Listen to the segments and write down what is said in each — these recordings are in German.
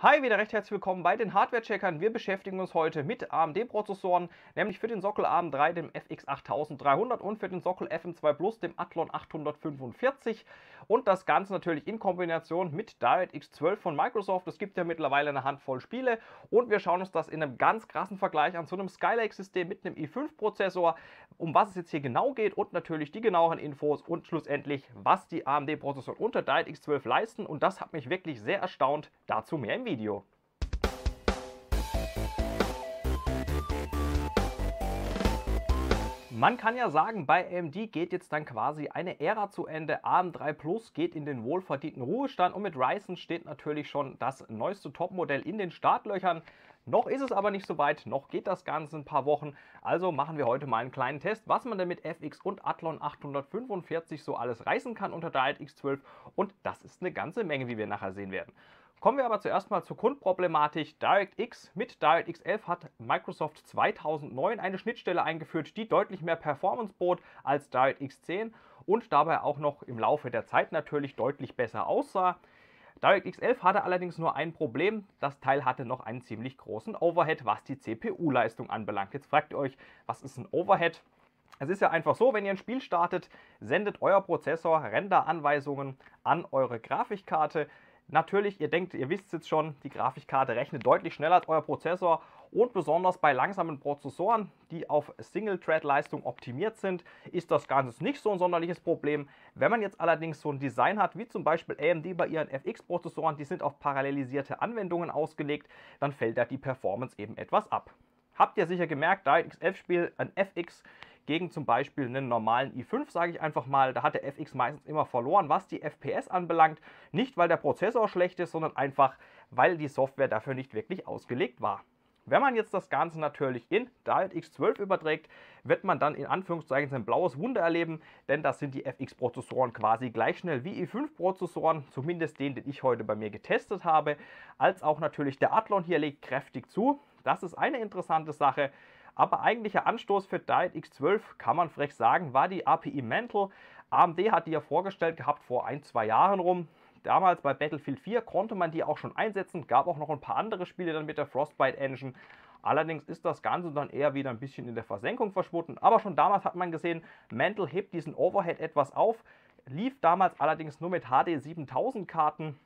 Hi, wieder recht herzlich willkommen bei den Hardware-Checkern. Wir beschäftigen uns heute mit AMD-Prozessoren, nämlich für den Sockel am 3 dem FX8300 und für den Sockel FM2 Plus, dem Athlon 845. Und das Ganze natürlich in Kombination mit DirectX 12 von Microsoft. Es gibt ja mittlerweile eine Handvoll Spiele und wir schauen uns das in einem ganz krassen Vergleich an zu einem Skylake-System mit einem i5-Prozessor, um was es jetzt hier genau geht und natürlich die genaueren Infos und schlussendlich, was die AMD-Prozessoren unter DirectX 12 leisten. Und das hat mich wirklich sehr erstaunt. Dazu mehr im Video. Video. Man kann ja sagen, bei AMD geht jetzt dann quasi eine Ära zu Ende. AM3 Plus geht in den wohlverdienten Ruhestand und mit Ryzen steht natürlich schon das neueste Topmodell in den Startlöchern. Noch ist es aber nicht so weit, noch geht das Ganze ein paar Wochen, also machen wir heute mal einen kleinen Test, was man denn mit FX und Athlon 845 so alles reißen kann unter der X12 und das ist eine ganze Menge, wie wir nachher sehen werden. Kommen wir aber zuerst mal zur Grundproblematik DirectX. Mit DirectX 11 hat Microsoft 2009 eine Schnittstelle eingeführt, die deutlich mehr Performance bot als DirectX 10 und dabei auch noch im Laufe der Zeit natürlich deutlich besser aussah. DirectX 11 hatte allerdings nur ein Problem, das Teil hatte noch einen ziemlich großen Overhead, was die CPU-Leistung anbelangt. Jetzt fragt ihr euch, was ist ein Overhead? Es ist ja einfach so, wenn ihr ein Spiel startet, sendet euer Prozessor Renderanweisungen an eure Grafikkarte. Natürlich, ihr denkt, ihr wisst es jetzt schon, die Grafikkarte rechnet deutlich schneller als euer Prozessor und besonders bei langsamen Prozessoren, die auf Single-Thread-Leistung optimiert sind, ist das Ganze nicht so ein sonderliches Problem. Wenn man jetzt allerdings so ein Design hat, wie zum Beispiel AMD bei ihren FX-Prozessoren, die sind auf parallelisierte Anwendungen ausgelegt, dann fällt da die Performance eben etwas ab. Habt ihr sicher gemerkt, da x 11 Spiel ein FX gegen zum Beispiel einen normalen i5, sage ich einfach mal, da hat der FX meistens immer verloren, was die FPS anbelangt. Nicht, weil der Prozessor schlecht ist, sondern einfach, weil die Software dafür nicht wirklich ausgelegt war. Wenn man jetzt das Ganze natürlich in DialX X12 überträgt, wird man dann in Anführungszeichen sein blaues Wunder erleben, denn das sind die FX-Prozessoren quasi gleich schnell wie i5-Prozessoren, e zumindest den, den ich heute bei mir getestet habe, als auch natürlich der Athlon hier legt kräftig zu. Das ist eine interessante Sache. Aber eigentlicher Anstoß für Diet X12, kann man frech sagen, war die API Mantle. AMD hat die ja vorgestellt gehabt vor ein, zwei Jahren rum. Damals bei Battlefield 4 konnte man die auch schon einsetzen, gab auch noch ein paar andere Spiele dann mit der Frostbite Engine. Allerdings ist das Ganze dann eher wieder ein bisschen in der Versenkung verschwunden. Aber schon damals hat man gesehen, Mantle hebt diesen Overhead etwas auf, lief damals allerdings nur mit HD 7000 Karten.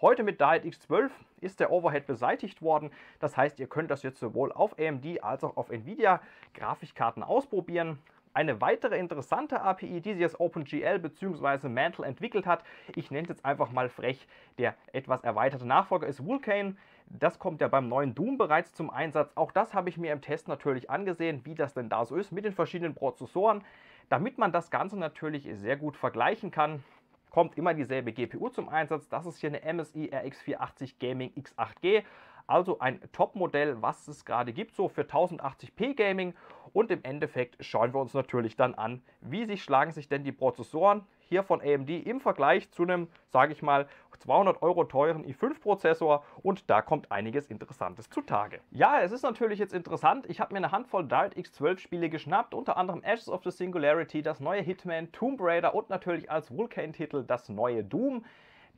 Heute mit DirectX 12 ist der Overhead beseitigt worden. Das heißt, ihr könnt das jetzt sowohl auf AMD als auch auf Nvidia Grafikkarten ausprobieren. Eine weitere interessante API, die sich als OpenGL bzw. Mantle entwickelt hat, ich nenne es jetzt einfach mal frech, der etwas erweiterte Nachfolger ist Vulkane. Das kommt ja beim neuen Doom bereits zum Einsatz. Auch das habe ich mir im Test natürlich angesehen, wie das denn da so ist mit den verschiedenen Prozessoren. Damit man das Ganze natürlich sehr gut vergleichen kann, kommt immer dieselbe GPU zum Einsatz. Das ist hier eine MSI RX 480 Gaming X8G. Also ein Top-Modell, was es gerade gibt, so für 1080p Gaming. Und im Endeffekt schauen wir uns natürlich dann an, wie sich schlagen sich denn die Prozessoren hier von AMD im Vergleich zu einem, sage ich mal, 200 Euro teuren i5-Prozessor und da kommt einiges Interessantes zutage. Ja, es ist natürlich jetzt interessant. Ich habe mir eine Handvoll DirectX 12 Spiele geschnappt, unter anderem Ashes of the Singularity, das neue Hitman, Tomb Raider und natürlich als Vulkan-Titel das neue Doom.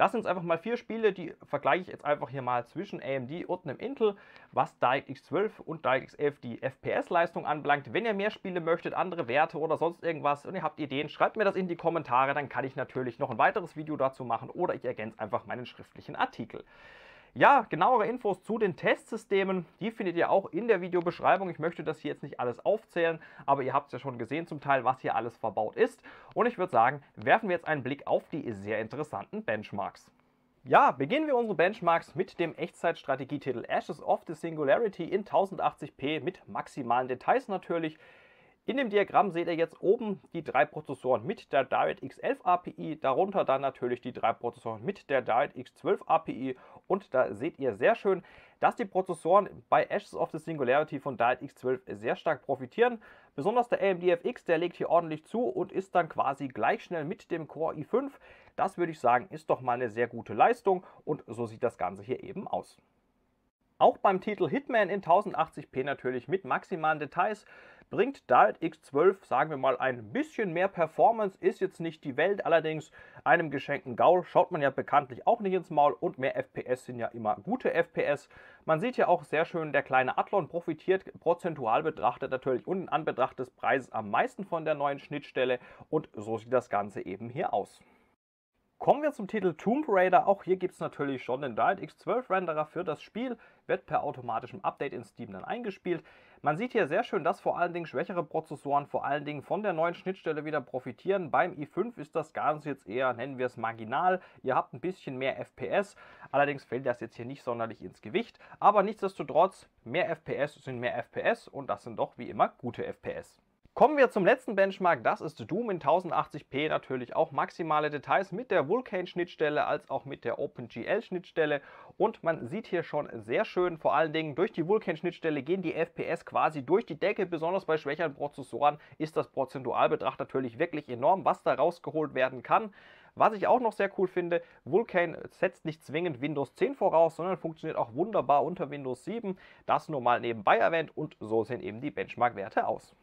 Das sind einfach mal vier Spiele, die vergleiche ich jetzt einfach hier mal zwischen AMD und einem Intel, was DirectX 12 und DirectX 11 die FPS-Leistung anbelangt. Wenn ihr mehr Spiele möchtet, andere Werte oder sonst irgendwas und ihr habt Ideen, schreibt mir das in die Kommentare, dann kann ich natürlich noch ein weiteres Video dazu machen oder ich ergänze einfach meinen schriftlichen Artikel. Ja, genauere Infos zu den Testsystemen, die findet ihr auch in der Videobeschreibung. Ich möchte das hier jetzt nicht alles aufzählen, aber ihr habt es ja schon gesehen zum Teil, was hier alles verbaut ist. Und ich würde sagen, werfen wir jetzt einen Blick auf die sehr interessanten Benchmarks. Ja, beginnen wir unsere Benchmarks mit dem Echtzeitstrategietitel Ashes of the Singularity in 1080p mit maximalen Details natürlich. In dem Diagramm seht ihr jetzt oben die drei Prozessoren mit der DirectX 11 API, darunter dann natürlich die drei Prozessoren mit der DirectX 12 API und da seht ihr sehr schön, dass die Prozessoren bei Ashes of the Singularity von DirectX 12 sehr stark profitieren. Besonders der AMD FX, der legt hier ordentlich zu und ist dann quasi gleich schnell mit dem Core i5. Das würde ich sagen, ist doch mal eine sehr gute Leistung und so sieht das Ganze hier eben aus. Auch beim Titel Hitman in 1080p natürlich mit maximalen Details bringt Direct X12, sagen wir mal, ein bisschen mehr Performance, ist jetzt nicht die Welt, allerdings einem geschenkten Gaul schaut man ja bekanntlich auch nicht ins Maul und mehr FPS sind ja immer gute FPS. Man sieht ja auch sehr schön, der kleine Athlon profitiert prozentual betrachtet natürlich und in Anbetracht des Preises am meisten von der neuen Schnittstelle und so sieht das Ganze eben hier aus. Kommen wir zum Titel Tomb Raider. Auch hier gibt es natürlich schon den DirectX 12 Renderer für das Spiel, wird per automatischem Update in Steam dann eingespielt. Man sieht hier sehr schön, dass vor allen Dingen schwächere Prozessoren vor allen Dingen von der neuen Schnittstelle wieder profitieren. Beim i5 ist das Ganze jetzt eher, nennen wir es marginal. Ihr habt ein bisschen mehr FPS, allerdings fällt das jetzt hier nicht sonderlich ins Gewicht. Aber nichtsdestotrotz, mehr FPS sind mehr FPS und das sind doch wie immer gute FPS. Kommen wir zum letzten Benchmark, das ist Doom in 1080p, natürlich auch maximale Details mit der Vulkan-Schnittstelle als auch mit der OpenGL-Schnittstelle und man sieht hier schon sehr schön, vor allen Dingen durch die Vulkan-Schnittstelle gehen die FPS quasi durch die Decke, besonders bei schwächeren Prozessoren ist das prozentual betrachtet natürlich wirklich enorm, was da rausgeholt werden kann. Was ich auch noch sehr cool finde, Vulkan setzt nicht zwingend Windows 10 voraus, sondern funktioniert auch wunderbar unter Windows 7. Das nur mal nebenbei erwähnt und so sehen eben die Benchmark-Werte aus.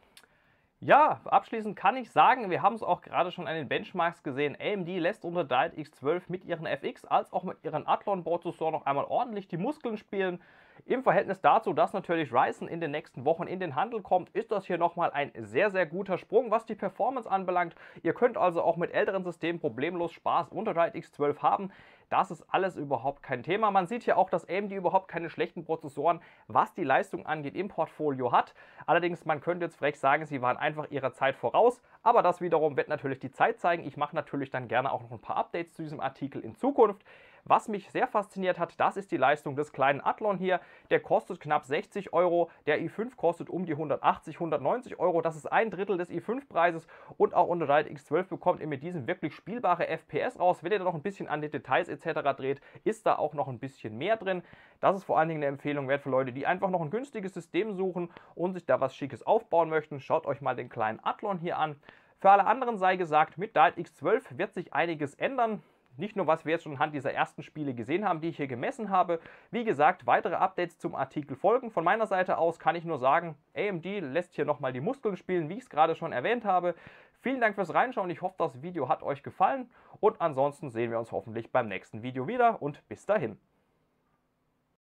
Ja, abschließend kann ich sagen, wir haben es auch gerade schon an den Benchmarks gesehen. AMD lässt unter Diet x 12 mit ihren FX als auch mit ihren Athlon Boards noch einmal ordentlich die Muskeln spielen. Im Verhältnis dazu, dass natürlich Ryzen in den nächsten Wochen in den Handel kommt, ist das hier nochmal ein sehr, sehr guter Sprung, was die Performance anbelangt. Ihr könnt also auch mit älteren Systemen problemlos Spaß unter x 12 haben. Das ist alles überhaupt kein Thema. Man sieht hier auch, dass AMD überhaupt keine schlechten Prozessoren, was die Leistung angeht, im Portfolio hat. Allerdings, man könnte jetzt frech sagen, sie waren einfach ihrer Zeit voraus. Aber das wiederum wird natürlich die Zeit zeigen. Ich mache natürlich dann gerne auch noch ein paar Updates zu diesem Artikel in Zukunft. Was mich sehr fasziniert hat, das ist die Leistung des kleinen Athlon hier. Der kostet knapp 60 Euro, der i5 kostet um die 180, 190 Euro. Das ist ein Drittel des i5-Preises und auch unter Direct X12 bekommt ihr mit diesem wirklich spielbare FPS raus. Wenn ihr da noch ein bisschen an die Details etc. dreht, ist da auch noch ein bisschen mehr drin. Das ist vor allen Dingen eine Empfehlung wert für Leute, die einfach noch ein günstiges System suchen und sich da was Schickes aufbauen möchten. Schaut euch mal den kleinen Athlon hier an. Für alle anderen sei gesagt, mit DirectX 12 wird sich einiges ändern. Nicht nur, was wir jetzt schon anhand dieser ersten Spiele gesehen haben, die ich hier gemessen habe. Wie gesagt, weitere Updates zum Artikel folgen. Von meiner Seite aus kann ich nur sagen, AMD lässt hier nochmal die Muskeln spielen, wie ich es gerade schon erwähnt habe. Vielen Dank fürs Reinschauen. Ich hoffe, das Video hat euch gefallen. Und ansonsten sehen wir uns hoffentlich beim nächsten Video wieder und bis dahin.